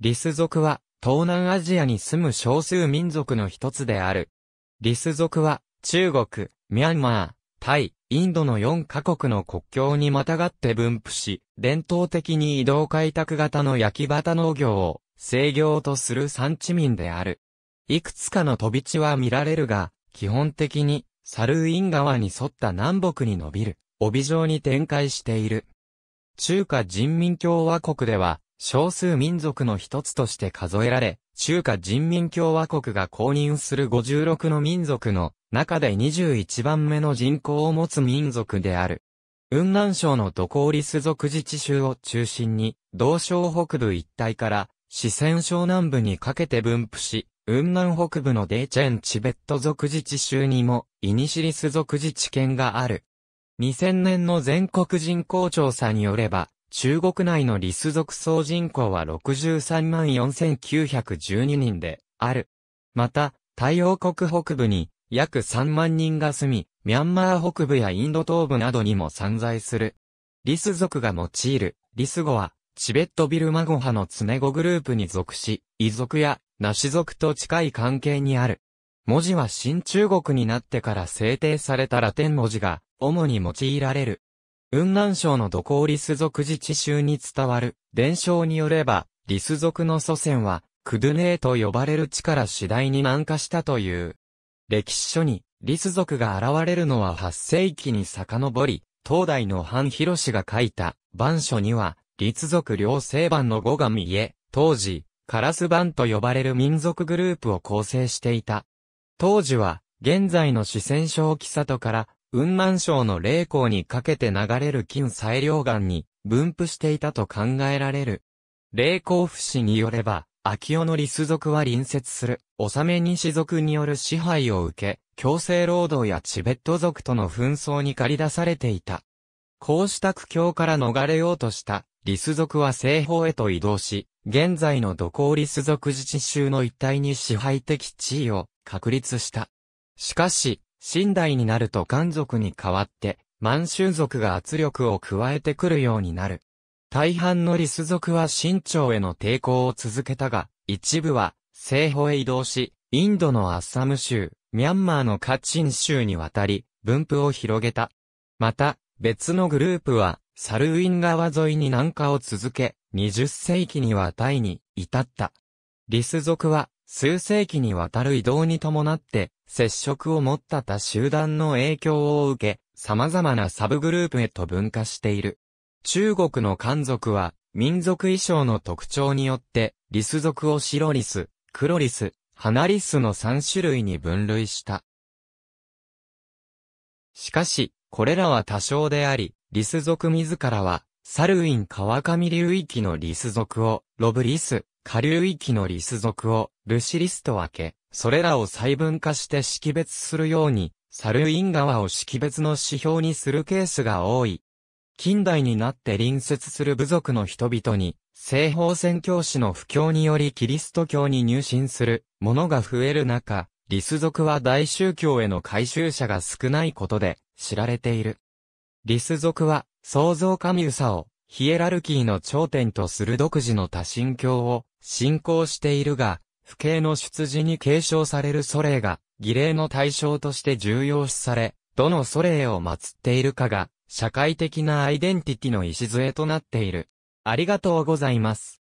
リス族は、東南アジアに住む少数民族の一つである。リス族は、中国、ミャンマー、タイ、インドの4カ国の国境にまたがって分布し、伝統的に移動開拓型の焼き畑農業を制業とする産地民である。いくつかの飛び地は見られるが、基本的にサルーイン川に沿った南北に伸びる、帯状に展開している。中華人民共和国では、少数民族の一つとして数えられ、中華人民共和国が公認する56の民族の中で21番目の人口を持つ民族である。雲南省の土光リス族自治州を中心に、道省北部一帯から、四川省南部にかけて分布し、雲南北部のデーチェンチベット族自治州にも、イニシリス族自治県がある。2000年の全国人口調査によれば、中国内のリス族総人口は63万4912人で、ある。また、太陽国北部に約3万人が住み、ミャンマー北部やインド東部などにも散在する。リス族が用いる、リス語は、チベットビルマ語派のツネ語グループに属し、遺族や、ナシ族と近い関係にある。文字は新中国になってから制定されたラテン文字が、主に用いられる。雲南省の土光リス族自治州に伝わる伝承によれば、リス族の祖先は、クドゥネーと呼ばれる地から次第に南下したという。歴史書に、リス族が現れるのは8世紀に遡り、東大の藩広氏が書いた、番書には、リス族両成番の語が見え、当時、カラス番と呼ばれる民族グループを構成していた。当時は、現在の四川省木里から、雲南省の霊光にかけて流れる金裁量岩に分布していたと考えられる。霊光府市によれば、秋代のリス族は隣接する、納め西族による支配を受け、強制労働やチベット族との紛争に駆り出されていた。こうした苦境から逃れようとした、リス族は西方へと移動し、現在の土光リス族自治州の一帯に支配的地位を確立した。しかし、清代になると漢族に代わって、満州族が圧力を加えてくるようになる。大半のリス族は新朝への抵抗を続けたが、一部は西方へ移動し、インドのアッサム州、ミャンマーのカチン州に渡り、分布を広げた。また、別のグループは、サルウィン川沿いに南下を続け、20世紀にはタイに至った。リス族は、数世紀にわたる移動に伴って接触を持った他集団の影響を受け、様々なサブグループへと分化している。中国の漢族は、民族衣装の特徴によって、リス族を白リス、黒リス、花リスの3種類に分類した。しかし、これらは多少であり、リス族自らは、サルウィン川上流域のリス族を、ロブリス、下流域のリス族をルシリスと分け、それらを細分化して識別するように、サルイン川を識別の指標にするケースが多い。近代になって隣接する部族の人々に、西方宣教師の布教によりキリスト教に入信するものが増える中、リス族は大宗教への回収者が少ないことで知られている。リス族は創造神ユサをヒエラルキーの頂点とする独自の多神教を信仰しているが、不兄の出自に継承される祖霊が、儀礼の対象として重要視され、どの祖霊を祀っているかが、社会的なアイデンティティの礎となっている。ありがとうございます。